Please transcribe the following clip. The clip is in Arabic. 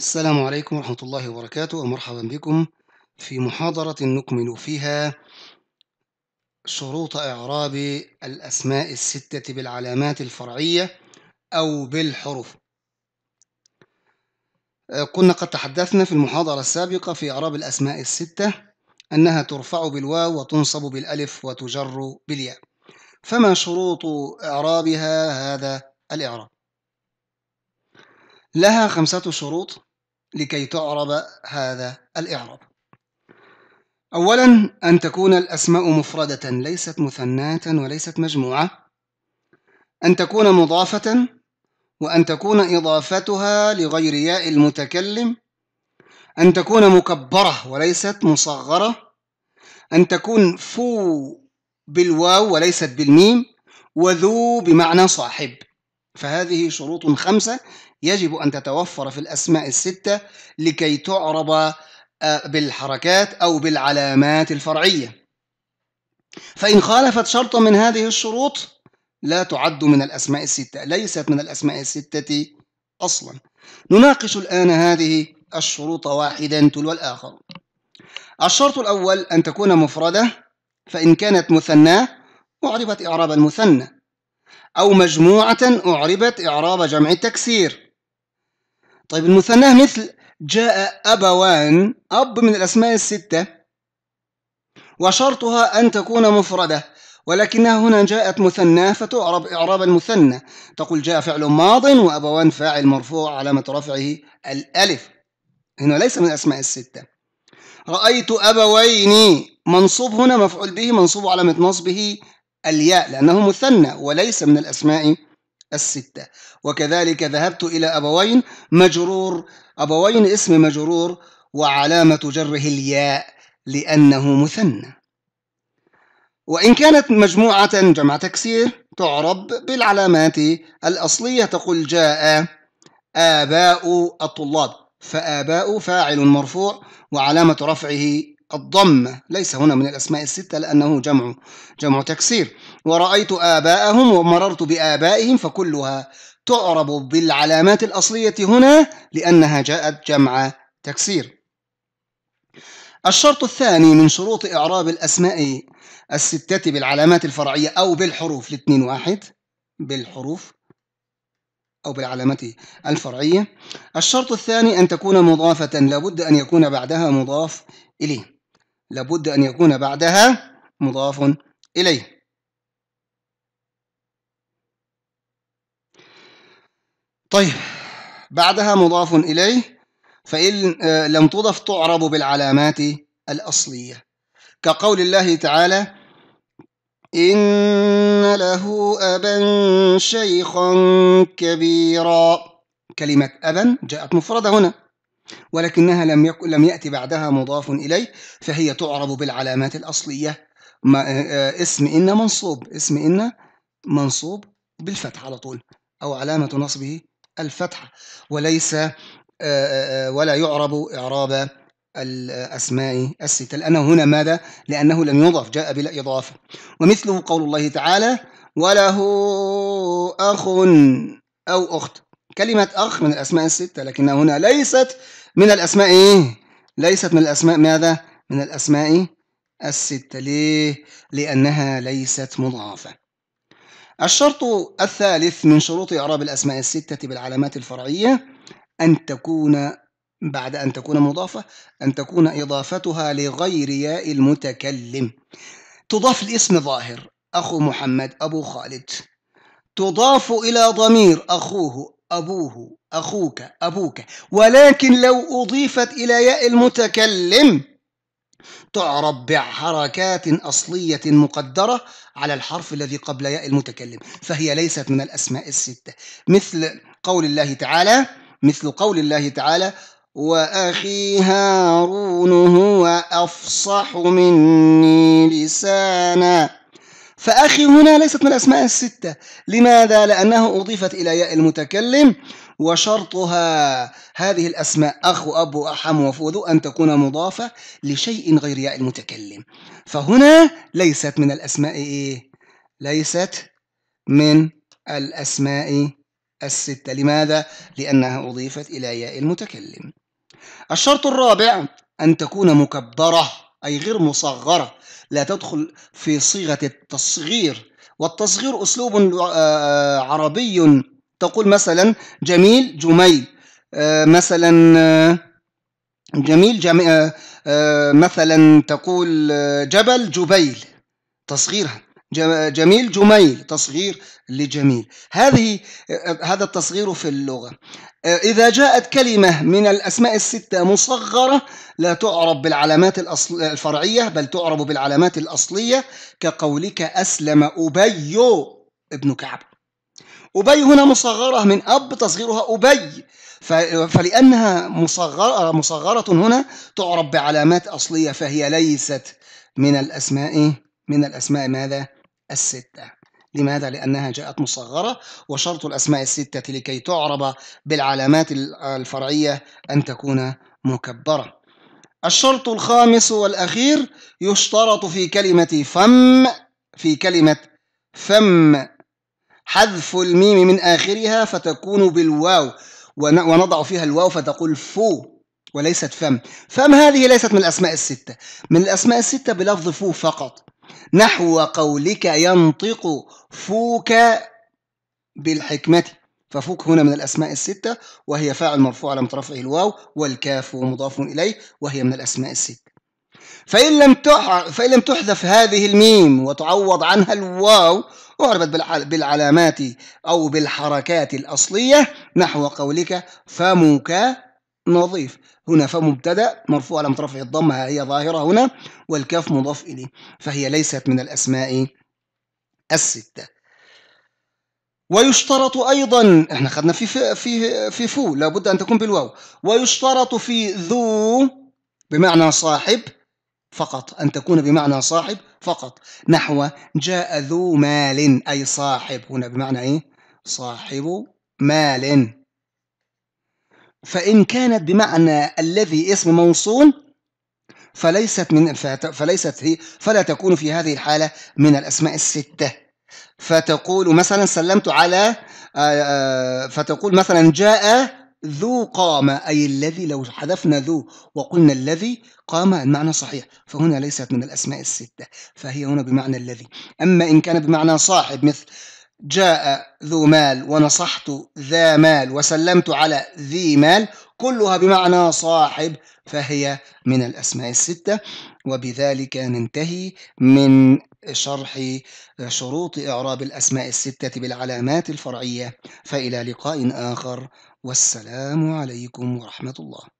السلام عليكم ورحمة الله وبركاته ومرحبا بكم في محاضرة نكمل فيها شروط إعراب الأسماء الستة بالعلامات الفرعية أو بالحروف كنا قد تحدثنا في المحاضرة السابقة في إعراب الأسماء الستة أنها ترفع بالواو وتنصب بالألف وتجر بالياء فما شروط إعرابها هذا الإعراب لها خمسة شروط لكي تعرب هذا الإعراب أولا أن تكون الأسماء مفردة ليست مثناة وليست مجموعة أن تكون مضافة وأن تكون إضافتها لغير ياء المتكلم أن تكون مكبرة وليست مصغرة أن تكون فو بالواو وليست بالميم وذو بمعنى صاحب فهذه شروط خمسة يجب أن تتوفر في الأسماء الستة لكي تعرب آه، بالحركات أو بالعلامات الفرعية فإن خالفت شرطا من هذه الشروط لا تعد من الأسماء الستة ليست من الأسماء الستة أصلا نناقش الآن هذه الشروط واحدا تلو الآخر الشرط الأول أن تكون مفردة فإن كانت مثناه أعربت إعراب المثنى أو مجموعة أعربت إعراب جمع التكسير طيب المثناه مثل جاء أبوان أب من الأسماء الستة وشرطها أن تكون مفردة ولكنها هنا جاءت مثنى فتعرب إعراب المثنى تقول جاء فعل ماض وأبوان فاعل مرفوع علامة رفعه الألف هنا ليس من الأسماء الستة رأيت أبوين منصوب هنا مفعول به منصوب علامة نصبه الياء لأنه مثنى وليس من الأسماء الستة وكذلك ذهبت إلى أبوين مجرور أبوين اسم مجرور وعلامة جره الياء لأنه مثنى وإن كانت مجموعة جمع تكسير تعرب بالعلامات الأصلية تقول جاء آباء الطلاب فآباء فاعل مرفوع وعلامة رفعه الضم ليس هنا من الأسماء الستة لأنه جمع جمع تكسير ورأيت آباءهم ومررت بآبائهم فكلها تعرب بالعلامات الأصلية هنا لأنها جاءت جمع تكسير الشرط الثاني من شروط إعراب الأسماء الستة بالعلامات الفرعية أو بالحروف الاثنين واحد بالحروف أو بالعلامات الفرعية الشرط الثاني أن تكون مضافة لابد أن يكون بعدها مضاف إليه لابد أن يكون بعدها مضاف إليه طيب بعدها مضاف إليه فإن آه، لم تضف تعرب بالعلامات الأصلية كقول الله تعالى إن له أبا شيخا كبيرا كلمة أبا جاءت مفردة هنا ولكنها لم يكن لم يأتي بعدها مضاف إليه فهي تعرب بالعلامات الأصلية ما... آه، آه، اسم إن منصوب اسم إن منصوب بالفتح على طول أو علامة نصبه الفتحة وليس آه، ولا يعرب إعراب الأسماء الستة لأنه هنا ماذا؟ لأنه لم يضف جاء بلا إضافة ومثله قول الله تعالى وله أخ أو أخت كلمة أخ من الأسماء الستة لكنها هنا ليست من الأسماء إيه؟ ليست من الأسماء ماذا؟ من الأسماء الستة ليه؟ لأنها ليست مضافة الشرط الثالث من شروط إعراب الأسماء الستة بالعلامات الفرعية أن تكون بعد أن تكون مضافة أن تكون إضافتها لغير ياء المتكلم تضاف الاسم ظاهر أخو محمد أبو خالد تضاف إلى ضمير أخوه أبوه أخوك أبوك ولكن لو أضيفت إلى ياء المتكلم تعرب بحركات أصلية مقدرة على الحرف الذي قبل ياء المتكلم فهي ليست من الأسماء الستة مثل قول الله تعالى مثل قول الله تعالى وأخي هارون هو أفصح مني لسانا فأخي هنا ليست من الأسماء الستة لماذا؟ لأنه أضيفت إلى ياء المتكلم وشرطها هذه الأسماء أخ وأب وأحم وفوذ أن تكون مضافة لشيء غير ياء المتكلم فهنا ليست من الأسماء إيه؟ ليست من الأسماء الستة لماذا؟ لأنها أضيفت إلى ياء المتكلم الشرط الرابع أن تكون مكبرة أي غير مصغرة لا تدخل في صيغة التصغير والتصغير أسلوب آه، آه، عربي تقول مثلا جميل جميل آه، مثلا جميل جميل مثلا تقول جبل جبيل تصغيرها جميل جميل تصغير لجميل هذه هذا التصغير في اللغة آه، إذا جاءت كلمة من الأسماء الستة مصغرة لا تعرب بالعلامات الأصل الفرعية بل تعرب بالعلامات الأصلية كقولك أسلم أبي ابن كعب أبي هنا مصغرة من أب تصغيرها أبي فلأنها مصغرة, مصغرة هنا تعرب بعلامات أصلية فهي ليست من الأسماء من الأسماء ماذا؟ الستة لماذا؟ لأنها جاءت مصغرة وشرط الأسماء الستة لكي تعرب بالعلامات الفرعية أن تكون مكبرة الشرط الخامس والأخير يشترط في كلمة فم في كلمة فم حذف الميم من آخرها فتكون بالواو ونضع فيها الواو فتقول فو وليست فم فم هذه ليست من الأسماء الستة من الأسماء الستة بلفظ فو فقط نحو قولك ينطق فوك بالحكمة ففوك هنا من الأسماء الستة وهي فاعل مرفوع على رفعه الواو والكاف ومضاف إليه وهي من الأسماء الستة فإن لم فإن لم تحذف هذه الميم وتعوض عنها الواو أعربت بالعلامات أو بالحركات الأصلية نحو قولك فمك نظيف هنا فمبتدأ مرفوع على مترفع الضمة هي ظاهرة هنا والكاف مضاف إليه فهي ليست من الأسماء الستة ويشترط ايضا احنا خدنا في في في, في فو لابد ان تكون بالواو ويشترط في ذو بمعنى صاحب فقط ان تكون بمعنى صاحب فقط نحو جاء ذو مال اي صاحب هنا بمعنى ايه صاحب مال فإن كانت بمعنى الذي اسم موصول فليست من فليست هي فلا تكون في هذه الحالة من الأسماء الستة فتقول مثلا سلمت على آه، آه، فتقول مثلا جاء ذو قام أي الذي لو حذفنا ذو وقلنا الذي قام المعنى صحيح فهنا ليست من الأسماء الستة فهي هنا بمعنى الذي أما إن كان بمعنى صاحب مثل جاء ذو مال ونصحت ذا مال وسلمت على ذي مال كلها بمعنى صاحب فهي من الأسماء الستة وبذلك ننتهي من شرح شروط إعراب الأسماء الستة بالعلامات الفرعية فإلى لقاء آخر والسلام عليكم ورحمة الله